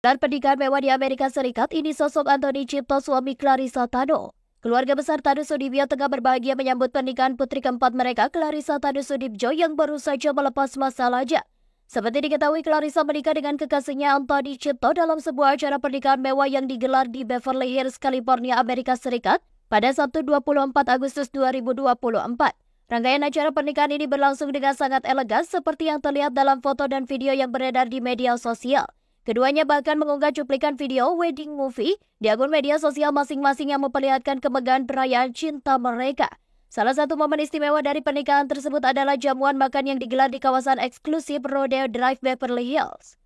Dan pernikahan mewah di Amerika Serikat ini sosok Anthony Cipto suami Clarissa Tano. Keluarga besar Tano Sudibyo tengah berbahagia menyambut pernikahan putri keempat mereka Clarissa Tano Sudibjo yang baru saja melepas masa laja. Seperti diketahui, Clarissa menikah dengan kekasihnya Anthony Cipto dalam sebuah acara pernikahan mewah yang digelar di Beverly Hills, California, Amerika Serikat pada Sabtu 24 Agustus 2024. Rangkaian acara pernikahan ini berlangsung dengan sangat elegan seperti yang terlihat dalam foto dan video yang beredar di media sosial. Keduanya bahkan mengunggah cuplikan video wedding movie di akun media sosial masing-masing yang memperlihatkan kemegahan perayaan cinta mereka. Salah satu momen istimewa dari pernikahan tersebut adalah jamuan makan yang digelar di kawasan eksklusif Rodeo Drive Beverly Hills.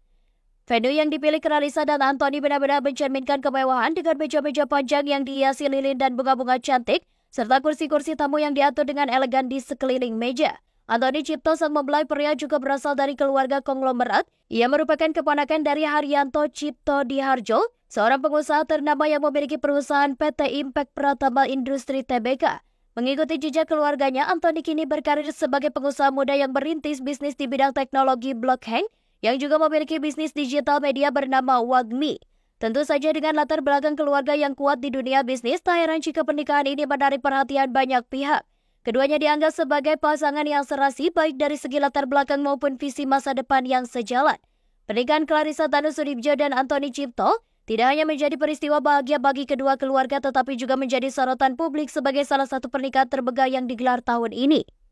Venue yang dipilih Kralisa dan Anthony benar-benar mencerminkan kemewahan dengan meja-meja panjang yang dihiasi lilin dan bunga-bunga cantik, serta kursi-kursi tamu yang diatur dengan elegan di sekeliling meja. Antoni Cipto saat mempelai pria juga berasal dari keluarga konglomerat. Ia merupakan keponakan dari Haryanto Cipto Diharjo, seorang pengusaha ternama yang memiliki perusahaan PT Impact Pratama Industri TBK. Mengikuti jejak keluarganya, Antoni kini berkarir sebagai pengusaha muda yang merintis bisnis di bidang teknologi blockchain yang juga memiliki bisnis digital media bernama Wagmi. Tentu saja dengan latar belakang keluarga yang kuat di dunia bisnis, tak heran jika pernikahan ini menarik perhatian banyak pihak. Keduanya dianggap sebagai pasangan yang serasi baik dari segi latar belakang maupun visi masa depan yang sejalan. Pernikahan Clarissa Sudibjo dan Anthony Cipto tidak hanya menjadi peristiwa bahagia bagi kedua keluarga tetapi juga menjadi sorotan publik sebagai salah satu pernikahan terbegah yang digelar tahun ini.